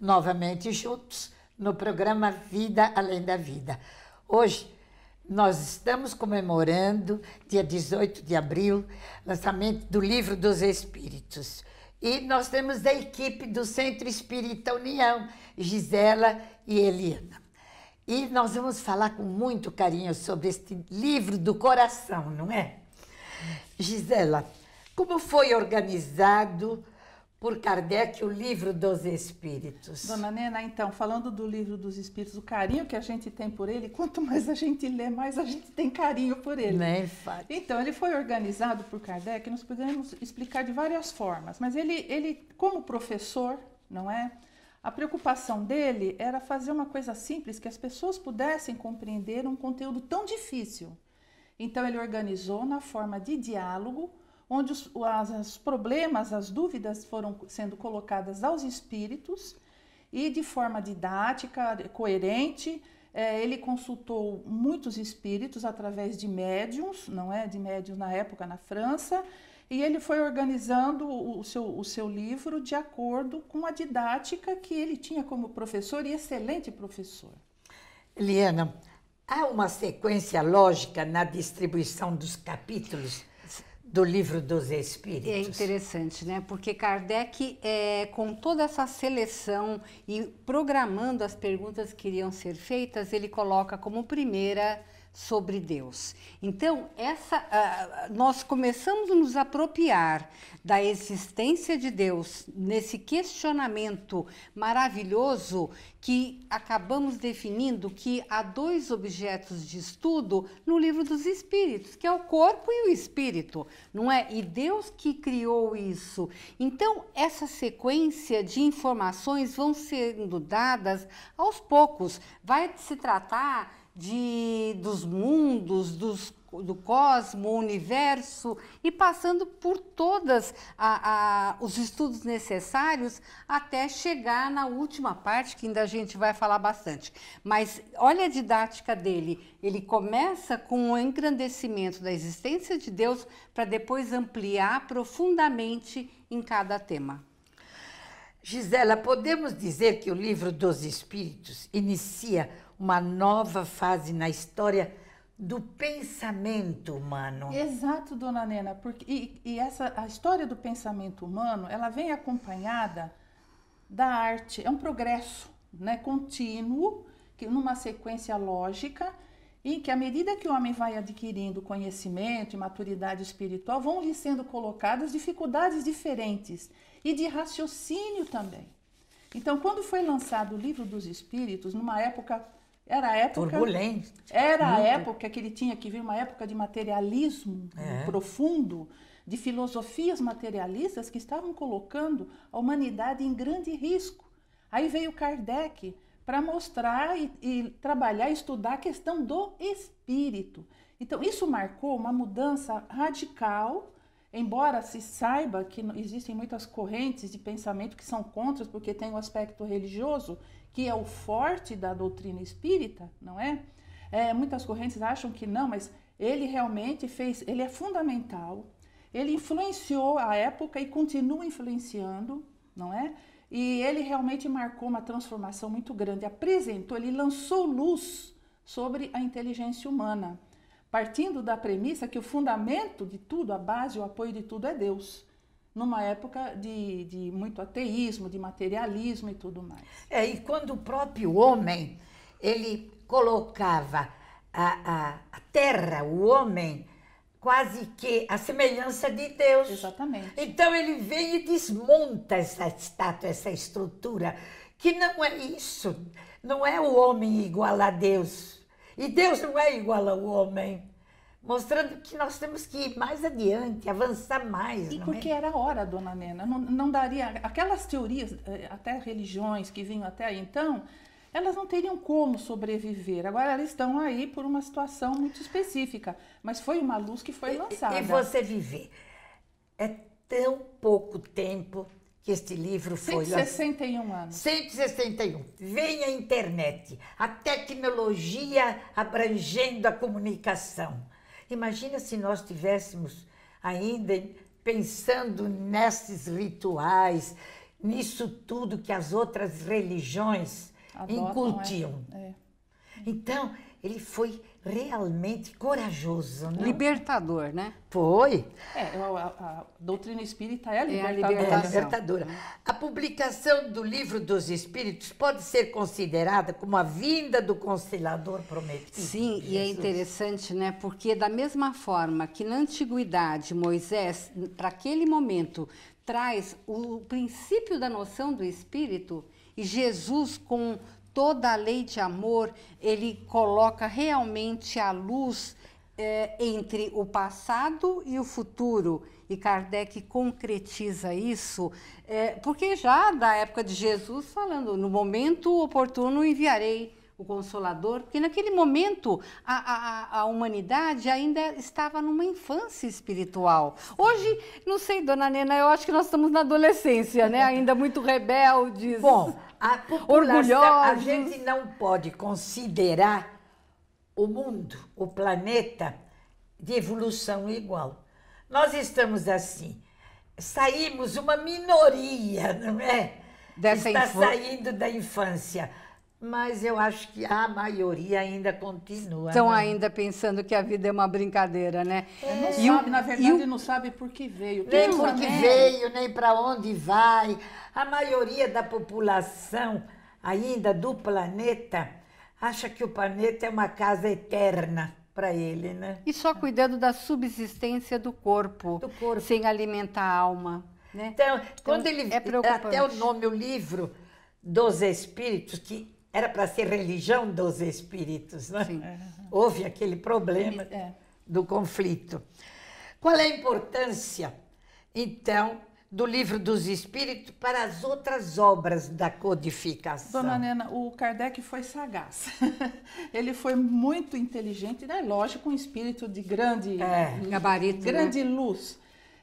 novamente juntos no programa Vida Além da Vida. Hoje nós estamos comemorando, dia 18 de abril, lançamento do Livro dos Espíritos. E nós temos a equipe do Centro Espírita União, Gisela e Eliana. E nós vamos falar com muito carinho sobre este livro do coração, não é? Gisela, como foi organizado por Kardec, o livro dos Espíritos. Dona Nena, então, falando do livro dos Espíritos, o carinho que a gente tem por ele, quanto mais a gente lê, mais a gente tem carinho por ele. Nem né, fale. Então, ele foi organizado por Kardec, nós podemos explicar de várias formas, mas ele, ele como professor, não é? A preocupação dele era fazer uma coisa simples que as pessoas pudessem compreender um conteúdo tão difícil. Então, ele organizou na forma de diálogo onde os, as, os problemas, as dúvidas foram sendo colocadas aos espíritos e de forma didática, coerente, é, ele consultou muitos espíritos através de médiums, não é? De médiums na época na França, e ele foi organizando o seu, o seu livro de acordo com a didática que ele tinha como professor e excelente professor. Eliana, há uma sequência lógica na distribuição dos capítulos? do livro dos Espíritos. É interessante, né? Porque Kardec, é, com toda essa seleção e programando as perguntas que iriam ser feitas, ele coloca como primeira sobre Deus. Então, essa, uh, nós começamos a nos apropriar da existência de Deus nesse questionamento maravilhoso que acabamos definindo que há dois objetos de estudo no livro dos Espíritos, que é o corpo e o espírito, não é? E Deus que criou isso. Então, essa sequência de informações vão sendo dadas aos poucos. Vai se tratar de, dos mundos, dos, do cosmo, universo, e passando por todos os estudos necessários até chegar na última parte, que ainda a gente vai falar bastante. Mas olha a didática dele. Ele começa com o engrandecimento da existência de Deus para depois ampliar profundamente em cada tema. Gisela, podemos dizer que o livro dos Espíritos inicia uma nova fase na história do pensamento humano. Exato, dona Nena, porque e, e, essa a história do pensamento humano, ela vem acompanhada da arte, é um progresso, né, contínuo, que numa sequência lógica, em que à medida que o homem vai adquirindo conhecimento e maturidade espiritual, vão lhe sendo colocadas dificuldades diferentes e de raciocínio também. Então, quando foi lançado o Livro dos Espíritos, numa época era a época. Turbulente. Era muito. a época que ele tinha que vir uma época de materialismo é. profundo, de filosofias materialistas que estavam colocando a humanidade em grande risco. Aí veio Kardec para mostrar e, e trabalhar, estudar a questão do espírito. Então, isso marcou uma mudança radical embora se saiba que existem muitas correntes de pensamento que são contras porque tem o um aspecto religioso, que é o forte da doutrina espírita, não é? é? Muitas correntes acham que não, mas ele realmente fez, ele é fundamental, ele influenciou a época e continua influenciando, não é? E ele realmente marcou uma transformação muito grande, apresentou, ele lançou luz sobre a inteligência humana, partindo da premissa que o fundamento de tudo, a base, o apoio de tudo é Deus numa época de, de muito ateísmo, de materialismo e tudo mais. É, e quando o próprio homem ele colocava a, a, a terra, o homem, quase que a semelhança de Deus. Exatamente. Então ele vem e desmonta essa estátua, essa estrutura, que não é isso. Não é o homem igual a Deus. E Deus não é igual ao homem mostrando que nós temos que ir mais adiante, avançar mais. E porque é? era hora, dona Nena, não, não, daria aquelas teorias, eh, até religiões que vinham até aí, então, elas não teriam como sobreviver. Agora elas estão aí por uma situação muito específica, mas foi uma luz que foi lançada. E, e você viver é tão pouco tempo que este livro foi 161 anos. 161. Vem a internet, a tecnologia abrangendo a comunicação. Imagina se nós tivéssemos ainda pensando nesses rituais, nisso tudo que as outras religiões é. incultiam. É. É. Então, ele foi realmente corajoso. Não? Né? Libertador, né? Foi. É, a, a, a doutrina espírita é, é libertadora. é a libertadora. A publicação do Livro dos Espíritos pode ser considerada como a vinda do Constelador Prometido. Sim, Jesus. e é interessante, né? Porque da mesma forma que na Antiguidade Moisés, para aquele momento, traz o princípio da noção do Espírito, e Jesus com toda a lei de amor, ele coloca realmente a luz é, entre o passado e o futuro. E Kardec concretiza isso, é, porque já da época de Jesus, falando, no momento oportuno enviarei o Consolador, porque naquele momento a, a, a, humanidade ainda estava numa infância espiritual. Hoje, não sei, dona Nena, eu acho que nós estamos na adolescência, né? Ainda muito rebeldes. Bom, a orgulhosos. A gente não pode considerar o mundo, o planeta, de evolução igual. Nós estamos assim, saímos uma minoria, não é? Dessa Está saindo da infância mas eu acho que a maioria ainda continua. Estão né? ainda pensando que a vida é uma brincadeira, né? É. Não sabe, na verdade, não sabe por que veio. Nem por que veio, nem para onde vai. A maioria da população ainda do planeta acha que o planeta é uma casa eterna para ele, né? E só cuidando da subsistência do corpo, do corpo. sem alimentar a alma. Né? Então, então quando ele é até o nome o livro dos espíritos que era para ser religião dos espíritos, né? Sim. É. Houve aquele problema é, é. do conflito. Qual é a importância, então, do livro dos espíritos para as outras obras da codificação. Dona Nena, o Kardec foi sagaz. ele foi muito inteligente, né? lógico, um espírito de grande é, gabarito, grande né? luz.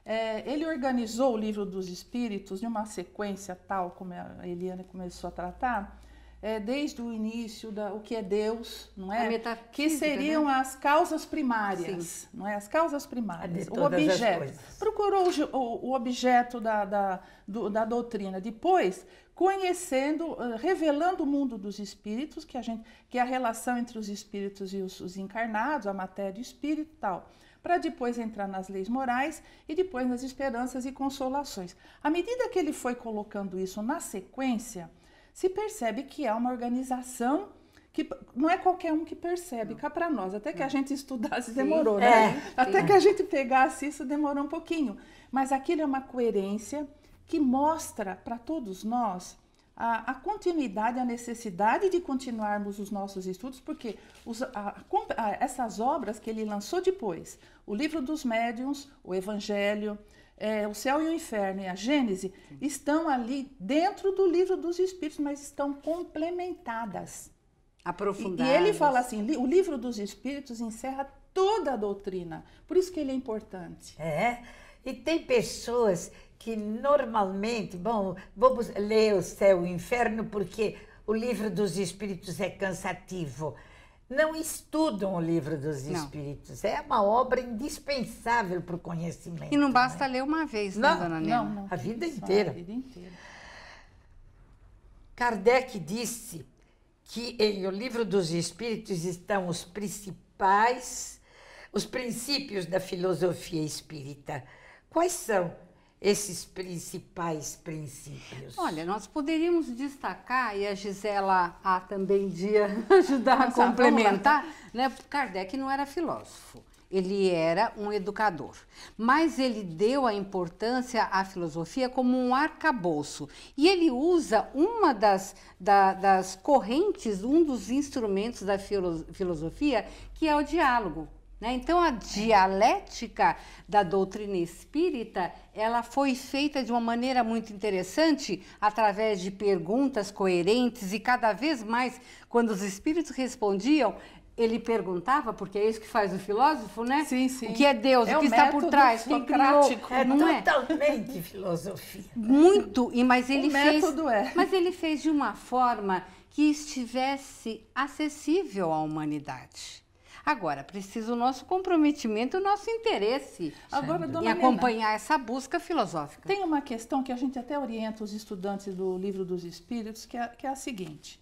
É, ele organizou o livro dos espíritos de uma sequência tal, como a Eliane começou a tratar, é, desde o início da, o que é Deus, não é? que seriam né? as causas primárias, Sim. não é? As causas primárias, o objeto. Procurou o, o, objeto da, da, do, da doutrina. Depois, conhecendo, ah, revelando o mundo dos espíritos, que a gente, que é a relação entre os espíritos e os, os encarnados, a matéria e o espírito, tal para depois entrar nas leis morais e depois nas esperanças e consolações. À medida que ele foi colocando isso na sequência, se percebe que há é uma organização que não é qualquer um que percebe, cá para nós. Até que a gente estudasse sim, demorou, é, né? É, Até sim. que a gente pegasse isso demorou um pouquinho. Mas aquilo é uma coerência que mostra para todos nós a, a, continuidade, a necessidade de continuarmos os nossos estudos, porque os, a, a, essas obras que ele lançou depois, o livro dos médiuns, o Evangelho, é, o céu e o inferno e a Gênese estão ali dentro do livro dos Espíritos, mas estão complementadas. Aprofundadas. E, e ele fala assim: li, o livro dos Espíritos encerra toda a doutrina. Por isso que ele é importante. É. E tem pessoas que normalmente, bom, vamos ler o céu e o inferno porque o livro dos Espíritos é cansativo não estudam o livro dos Espíritos. Não. É uma obra indispensável para o conhecimento. E não basta né? ler uma vez, né, não, né, dona Nena? Não, não, a vida inteira. A vida inteira. Kardec disse que em O Livro dos Espíritos estão os principais, os princípios da filosofia espírita. Quais são? esses principais princípios? Olha, nós poderíamos destacar, e a Gisela A também dia ajudar a complementar, né? Kardec não era filósofo. Ele era um educador, mas ele deu a importância à filosofia como um arcabouço. E ele usa uma das, da, das correntes, um dos instrumentos da filo, filosofia, que é o diálogo. Né? Então a dialética da doutrina espírita ela foi feita de uma maneira muito interessante através de perguntas coerentes e cada vez mais quando os espíritos respondiam ele perguntava, porque é isso que faz o filósofo, né? Sim, sim. O que é Deus, é o que está por trás, quem criou, é não é? é totalmente filosofia. Muito, e mas ele o fez, método é. mas ele fez de uma forma que estivesse acessível à humanidade. Agora, precisa o nosso comprometimento e o nosso interesse Agora, em acompanhar essa busca filosófica. Tem uma questão que a gente até orienta os estudantes do Livro dos Espíritos, que é, que é a seguinte.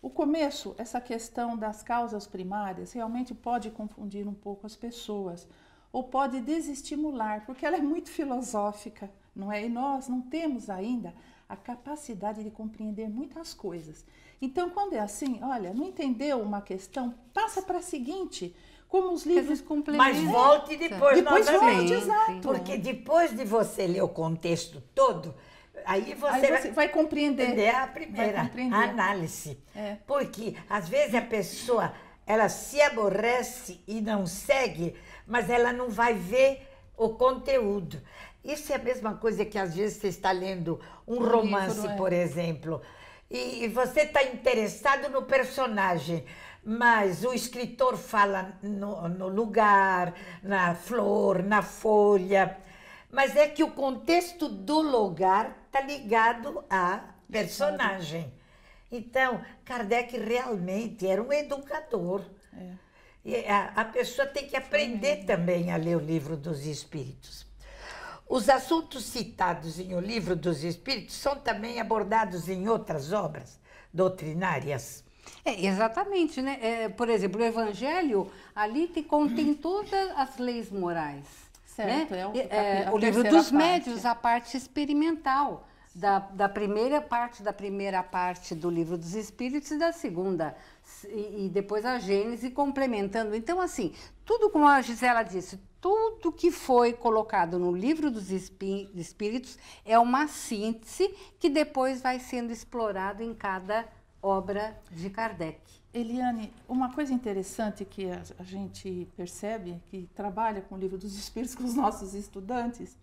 O começo, essa questão das causas primárias, realmente pode confundir um pouco as pessoas, ou pode desestimular, porque ela é muito filosófica, não é? E nós não temos ainda a capacidade de compreender muitas coisas. Então, quando é assim, olha, não entendeu uma questão, passa para a seguinte. Como os livros complementam. Mas volte depois. Depois volte, sim, exato. Sim. Porque depois de você ler o contexto todo, aí você, aí você vai, vai, compreender. É a primeira compreender. análise. É. Porque às vezes a pessoa ela se aborrece e não segue, mas ela não vai ver o conteúdo. Isso é a mesma coisa que às vezes você está lendo um, um romance, livro, é. por exemplo e, você está interessado no personagem, mas o escritor fala no, no lugar, na flor, na folha. Mas é que o contexto do lugar está ligado a personagem. Então, Kardec realmente era um educador. É. E a, a pessoa tem que aprender também a ler o livro dos espíritos. Os assuntos citados em O Livro dos Espíritos são também abordados em outras obras doutrinárias. É, exatamente, né? É, por exemplo, o Evangelho ali te contém todas as leis morais. Né? Certo, né? é, o, é, o livro dos parte. médios, a parte experimental. Da, da, primeira parte da primeira parte do livro dos espíritos e da segunda e, e depois a Gênese complementando então assim tudo como a Gisela disse tudo que foi colocado no livro dos Espíritos é uma síntese que depois vai sendo explorado em cada obra de Kardec. Eliane, uma coisa interessante que a gente percebe, que trabalha com o livro dos Espíritos com os nossos estudantes,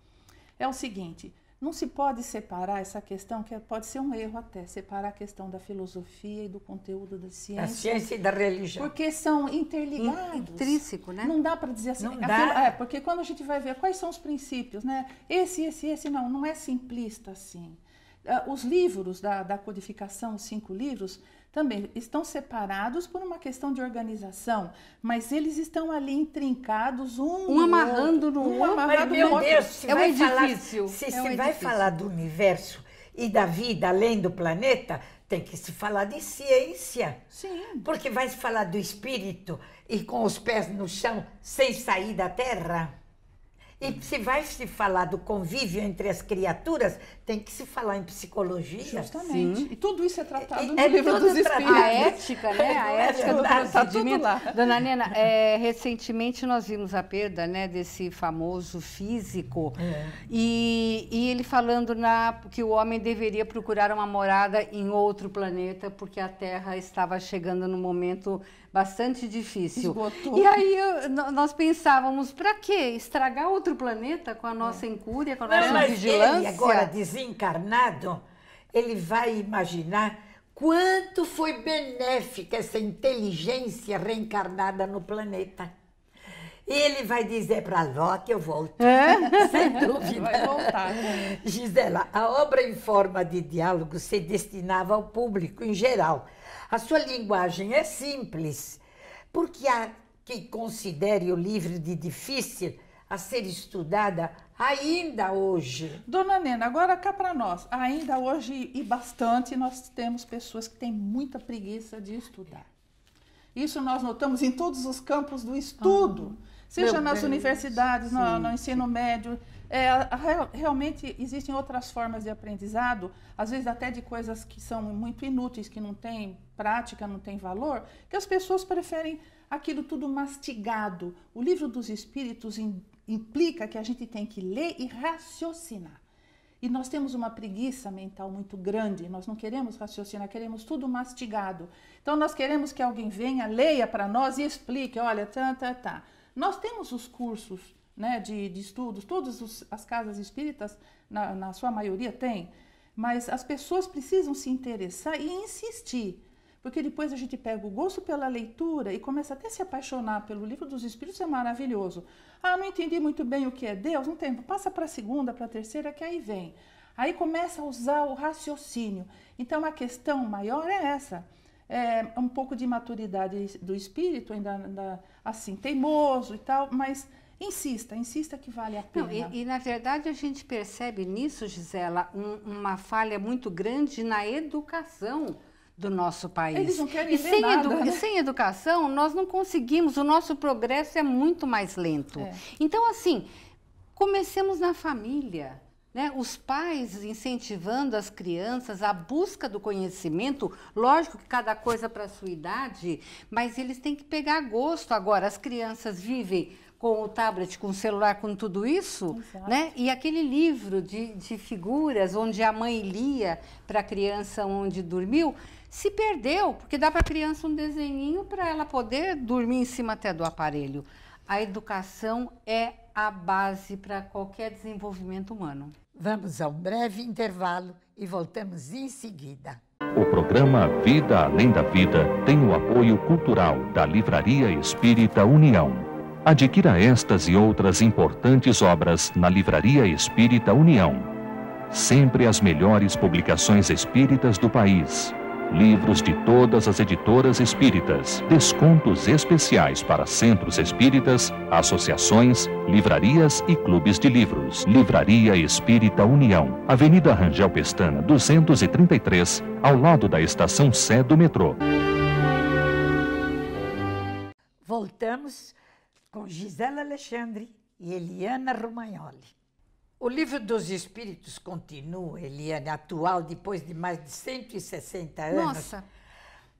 é o seguinte: não se pode separar essa questão, que pode ser um erro até, separar a questão da filosofia e do conteúdo da ciência. Da ciência e da religião. Porque são interligados. Intrínseco, né? Não dá para dizer assim. Não aquilo, dá. É, porque quando a gente vai ver quais são os princípios, né? Esse, esse, esse, não, não é simplista assim. Ah, os livros da, da codificação, os cinco livros, também estão separados por uma questão de organização, mas eles estão ali intrincados, um, um amarrando no outro. Um amarrado meu no outro. Deus, se é vai um falar, edifício. se, é se é um vai edifício. falar do universo e da vida além do planeta, tem que se falar de ciência. Sim. Porque vai se falar do espírito e com os pés no chão, sem sair da terra. E se vai se falar do convívio entre as criaturas, tem que se falar em psicologia. Justamente. Sim. E tudo isso é tratado é, no é livro dos espíritos. A ética, né? A é, ética é, do tá procedimento. lá, Dona Nena, é, recentemente nós vimos a perda né, desse famoso físico. É. E, e ele falando na, que o homem deveria procurar uma morada em outro planeta, porque a Terra estava chegando num momento bastante difícil. Esgotou. E aí eu, nós pensávamos, para que estragar outro planeta com a é. nossa incúria, com a nossa Não, vigilância? agora diz desencarnado, ele vai imaginar quanto foi benéfica essa inteligência reencarnada no planeta. E ele vai dizer para Ló que eu volto. É? Sem dúvida. Vai voltar. Né? Gisela, a obra em forma de diálogo se destinava ao público em geral. A sua linguagem é simples, porque há que considere o livro de difícil a ser estudada Ainda hoje. Dona Nena, agora cá para nós. Ainda hoje e bastante nós temos pessoas que têm muita preguiça de estudar. Isso nós notamos em todos os campos do estudo, ah, seja nas universidades, no, no, ensino médio. É, realmente existem outras formas de aprendizado, às vezes até de coisas que são muito inúteis, que não têm prática, não têm valor, que as pessoas preferem aquilo tudo mastigado. O livro dos espíritos, em implica que a gente tem que ler e raciocinar. E nós temos uma preguiça mental muito grande, nós não queremos raciocinar, queremos tudo mastigado. Então nós queremos que alguém venha, leia para nós e explique, olha, tá, tá, tá. Nós temos os cursos né, de, de estudos, todas as casas espíritas, na, na sua maioria, tem, mas as pessoas precisam se interessar e insistir porque depois a gente pega o gosto pela leitura e começa até a se apaixonar pelo livro dos Espíritos, é maravilhoso. Ah, não entendi muito bem o que é Deus, um tempo, passa para a segunda, para a terceira, que aí vem. Aí começa a usar o raciocínio. Então a questão maior é essa. É um pouco de maturidade do espírito, ainda, ainda assim, teimoso e tal, mas insista, insista que vale a pena. Não, e, e, na verdade a gente percebe nisso, Gisela, um, uma falha muito grande na educação do nosso país. Eles não querem e sem nada, né? sem educação, nós não conseguimos, o nosso progresso é muito mais lento. É. Então, assim, comecemos na família. Né? Os pais incentivando as crianças à busca do conhecimento, lógico que cada coisa para a sua idade, mas eles têm que pegar gosto agora. As crianças vivem com o tablet, com o celular, com tudo isso, Exato. né? E aquele livro de, de figuras onde a mãe lia para a criança onde dormiu, se perdeu, porque dá para a criança um desenhinho para ela poder dormir em cima até do aparelho. A educação é a base para qualquer desenvolvimento humano. Vamos a um breve intervalo e voltamos em seguida. O programa Vida Além da Vida tem o apoio cultural da Livraria Espírita União. Adquira estas e outras importantes obras na Livraria Espírita União. Sempre as melhores publicações espíritas do país livros de todas as editoras espíritas, descontos especiais para centros espíritas, associações, livrarias e clubes de livros. Livraria Espírita União, Avenida Rangel Pestana, 233, ao lado da estação Sé do metrô. Voltamos com Gisela Alexandre e Eliana Romagnoli. O livro dos Espíritos continua, Eliane, atual, depois de mais de 160 anos. Nossa!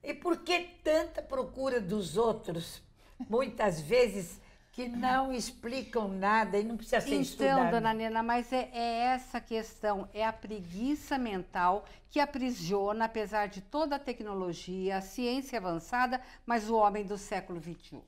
E por que tanta procura dos outros, muitas vezes, que não explicam nada e não precisa ser então, estudado? Então, dona Nena, mas é, é essa questão, é a preguiça mental que aprisiona, apesar de toda a tecnologia, a ciência avançada, mas o homem do século XXI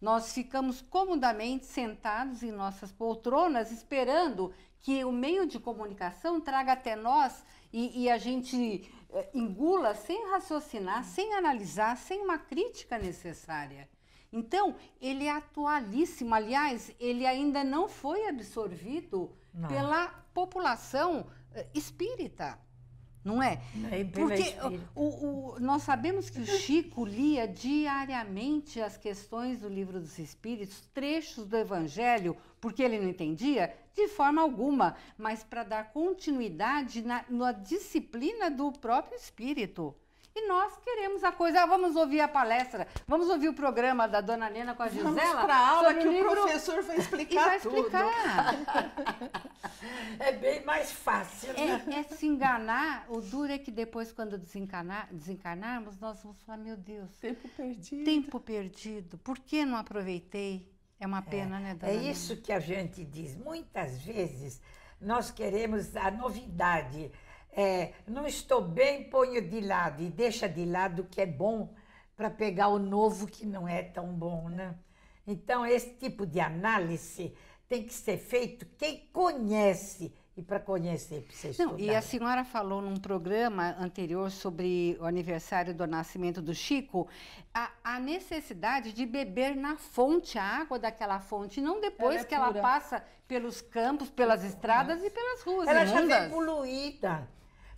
nós ficamos comodamente sentados em nossas poltronas esperando que o meio de comunicação traga até nós e, e a gente eh, engula sem raciocinar, sem analisar, sem uma crítica necessária. Então, ele é atualíssimo. Aliás, ele ainda não foi absorvido não. pela população eh, espírita. Não é? é Porque o, o, nós sabemos que o Chico lia diariamente as questões do Livro dos Espíritos, trechos do Evangelho, porque ele não entendia? De forma alguma, mas para dar continuidade na, na disciplina do próprio espírito. E nós queremos a coisa. Ah, vamos ouvir a palestra, vamos ouvir o programa da dona Nena com a Gisela. Vamos para a aula que o, livro... professor vai explicar, e vai explicar. tudo. é bem mais fácil. É, né? É, é, se enganar. O duro é que depois, quando desencarnar, desencarnarmos, nós vamos falar: meu Deus. Tempo perdido. Tempo perdido. Por que não aproveitei? É uma é. pena, é, né, dona É isso que a gente diz. Muitas vezes nós queremos a novidade. É, não estou bem, ponho de lado e deixa de lado o que é bom para pegar o novo que não é tão bom, né? Então, esse tipo de análise tem que ser feito quem conhece e para conhecer, para vocês Não, e a senhora falou num programa anterior sobre o aniversário do nascimento do Chico, a, a necessidade de beber na fonte a água daquela fonte, não depois ela é que pura. ela passa pelos campos, pelas estradas e pelas ruas. Ela já vem poluída.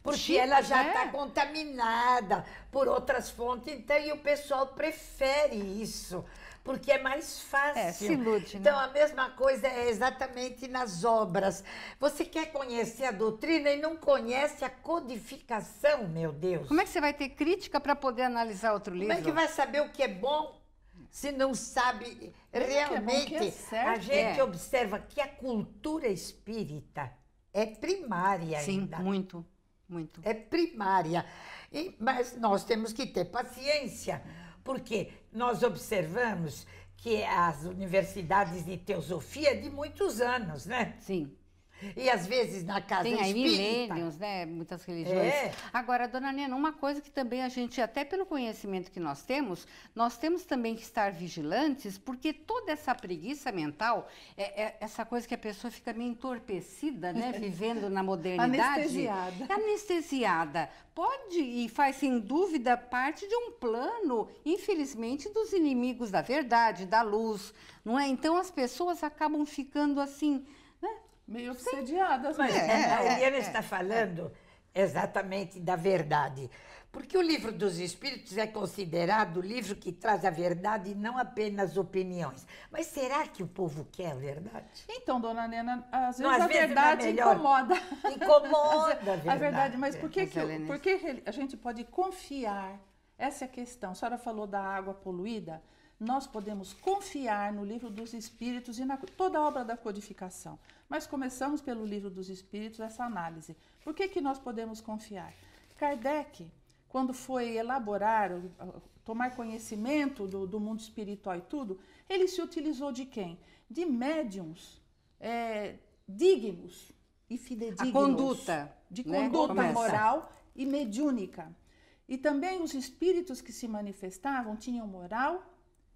Porque Chico, ela já está né? é? contaminada por outras fontes, então e o pessoal prefere isso porque é mais é, fácil. É, se ilude, então, né? Então, a mesma coisa é exatamente nas obras. Você quer conhecer a doutrina e não conhece a codificação, meu Deus. Como é que você vai ter crítica para poder analisar outro livro? Como é que vai saber o que é bom se não sabe é é realmente? É é a gente é. observa que a cultura espírita é primária Sim, ainda. Sim, muito, muito. É primária. E, mas nós temos que ter paciência porque nós observamos que as universidades de teosofia de muitos anos, né? Sim. E às vezes na casa Tem aí milênios, né? Muitas religiões. É. Agora, dona Nena, uma coisa que também a gente, até pelo conhecimento que nós temos, nós temos também que estar vigilantes, porque toda essa preguiça mental, é, é essa coisa que a pessoa fica meio entorpecida, né? Vivendo na modernidade. anestesiada. Anestesiada. Pode e faz, sem dúvida, parte de um plano, infelizmente, dos inimigos da verdade, da luz, não é? Então as pessoas acabam ficando assim meio obsediadas. Assim. Mas é, a é, é, Eliana é, está é. falando exatamente da verdade. Porque o livro dos Espíritos é considerado o livro que traz a verdade e não apenas opiniões. Mas será que o povo quer a verdade? Então, dona Nena, às vezes não, às a vezes verdade incomoda. Incomoda a verdade. A verdade mas por que, que, por que a gente pode confiar? Essa é a questão. A senhora falou da água poluída. Nós podemos confiar no livro dos Espíritos e na toda a obra da codificação. Mas começamos pelo livro dos Espíritos essa análise. Por que, que nós podemos confiar? Kardec, quando foi elaborar, tomar conhecimento do, do mundo espiritual e tudo, ele se utilizou de quem? De médiums é, dignos e fidedignos. A conduta. De né? conduta moral e mediúnica. E também os espíritos que se manifestavam tinham moral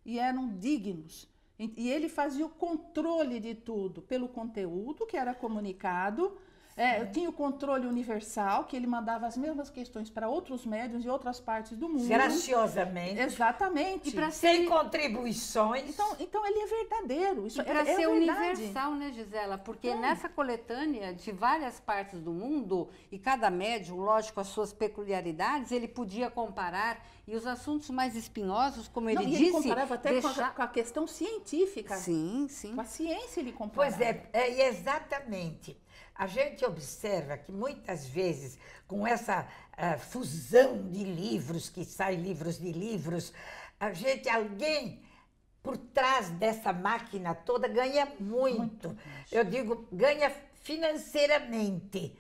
e eram dignos. E ele fazia o controle de tudo pelo conteúdo que era comunicado. É, tinha o controle universal, que ele mandava as mesmas questões para outros médiums e outras partes do mundo. Graciosamente. Exatamente. E ser... Sem contribuições. Então, então ele é verdadeiro. Isso e é para é, ser é universal, né, Gisela? Porque é. nessa coletânea de várias partes do mundo, e cada médium, lógico, as suas peculiaridades, ele podia comparar e os assuntos mais espinhosos, como ele Não, disse... ele comparava até deixar... com, a, com, a, questão científica. Sim, sim. Com a ciência ele comparava. Pois é, é exatamente. A gente observa que muitas vezes, com essa uh, fusão de livros, que saem livros de livros, a gente, alguém por trás dessa máquina toda ganha muito. muito Eu digo, ganha financeiramente.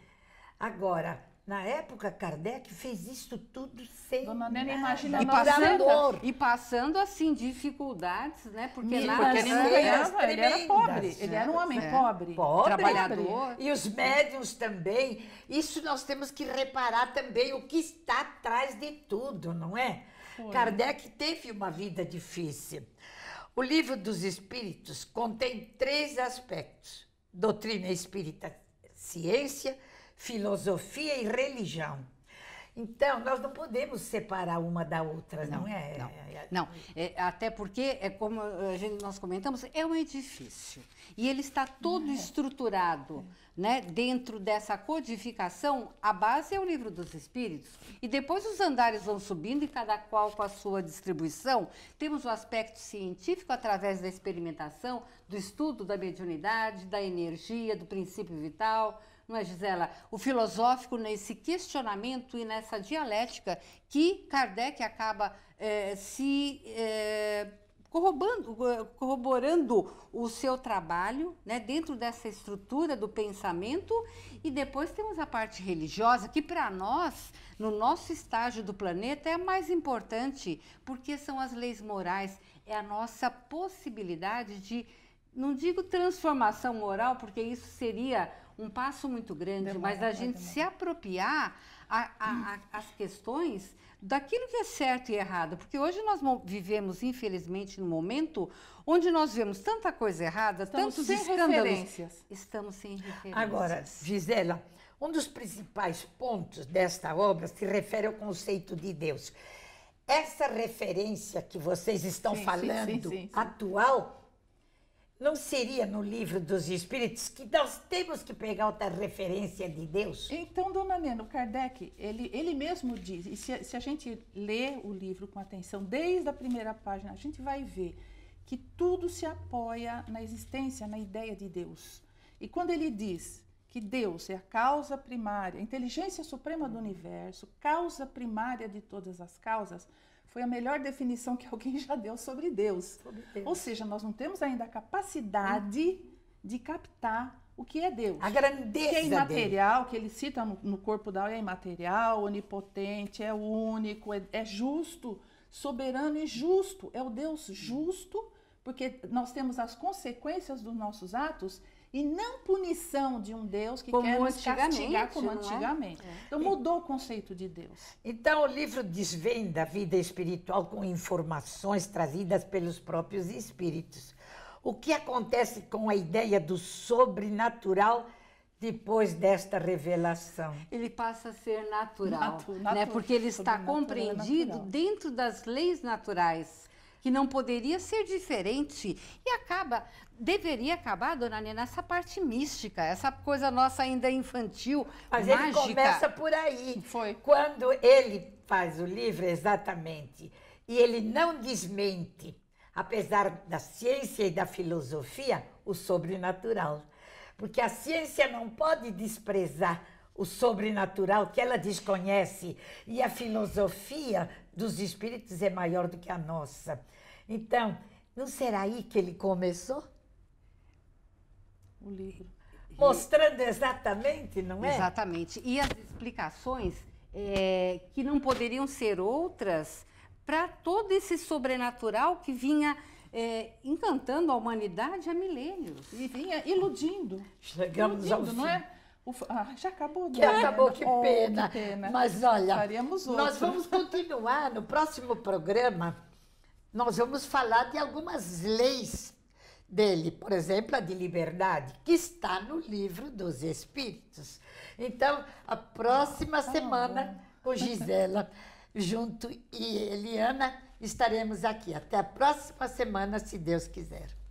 Agora, na época, Kardec fez isso tudo sem. Dona Nena, imagina e passando, dor. e passando assim dificuldades, né? Porque, ele não ganhava, ele era pobre. Ele era um homem é. pobre, pobre, trabalhador. E os médiums também. Isso nós temos que reparar também o que está atrás de tudo, não é? Foi. Kardec teve uma vida difícil. O livro dos Espíritos contém três aspectos: doutrina espírita, ciência filosofia e religião. Então, nós não podemos separar uma da outra, não, não é? Não, é, é, é. não. É, até porque, é como a gente, nós comentamos, é um edifício. E ele está todo é. estruturado é. né, dentro dessa codificação. A base é o livro dos espíritos. E depois os andares vão subindo e cada qual com a sua distribuição. Temos o aspecto científico através da experimentação, do estudo da mediunidade, da energia, do princípio vital não é, Gisela? O filosófico nesse questionamento e nessa dialética que Kardec acaba é, se. É, corroborando o seu trabalho né, dentro dessa estrutura do pensamento. E depois temos a parte religiosa, que para nós, no nosso estágio do planeta, é a mais importante, porque são as leis morais, é a nossa possibilidade de não digo transformação moral, porque isso seria um passo muito grande, demora, mas a gente demora. se apropriar a, a, a, as questões daquilo que é certo e errado, porque hoje nós vivemos, infelizmente, num momento onde nós vemos tanta coisa errada, Estamos tantos sem escândalos. Referências. Estamos sem referências. Agora, Gisela, um dos principais pontos desta obra se refere ao conceito de Deus. Essa referência que vocês estão sim, falando, sim, sim, atual, não seria no livro dos Espíritos que nós temos que pegar outra referência de Deus? Então, dona Nena, o Kardec, ele, ele mesmo diz, e se, se a gente lê o livro com atenção, desde a primeira página, a gente vai ver que tudo se apoia na existência, na ideia de Deus. E quando ele diz que Deus é a causa primária, a inteligência suprema do universo, causa primária de todas as causas, foi a melhor definição que alguém já deu sobre Deus. Sobre Deus. Ou seja, nós não temos ainda a capacidade de captar o que é Deus. A grandeza. Que é imaterial, dele. que ele cita no, no corpo da é imaterial, onipotente, é único, é, é, justo, soberano e justo. É o Deus justo, porque nós temos as consequências dos nossos atos e não punição de um Deus que como quer nos castigar como é? antigamente. É? Então mudou o conceito de Deus. Então o livro desvenda a vida espiritual com informações trazidas pelos próprios espíritos. O que acontece com a ideia do sobrenatural depois desta revelação? Ele passa a ser natural, Natu, né? porque ele está é compreendido dentro das leis naturais que não poderia ser diferente. E acaba, deveria acabar, dona Nena, essa parte mística, essa coisa nossa ainda infantil, Mas mágica. ele começa por aí. Foi. Quando ele faz o livro, exatamente, e ele não desmente, apesar da ciência e da filosofia, o sobrenatural. Porque a ciência não pode desprezar o sobrenatural que ela desconhece e a filosofia dos espíritos é maior do que a nossa. Então, não será aí que ele começou? O livro. Mostrando exatamente, não é? Exatamente. E as explicações é, que não poderiam ser outras para todo esse sobrenatural que vinha é, encantando a humanidade há milênios. E vinha iludindo. Chegamos iludindo, ao fim. não é? Ah, já acabou, Já né? acabou, que, oh, pena. que pena. Mas olha, nós vamos continuar no próximo programa. Nós vamos falar de algumas leis dele, por exemplo, a de liberdade, que está no livro dos Espíritos. Então, a próxima ah, semana, com Gisela, junto e Eliana, estaremos aqui. Até a próxima semana, se Deus quiser.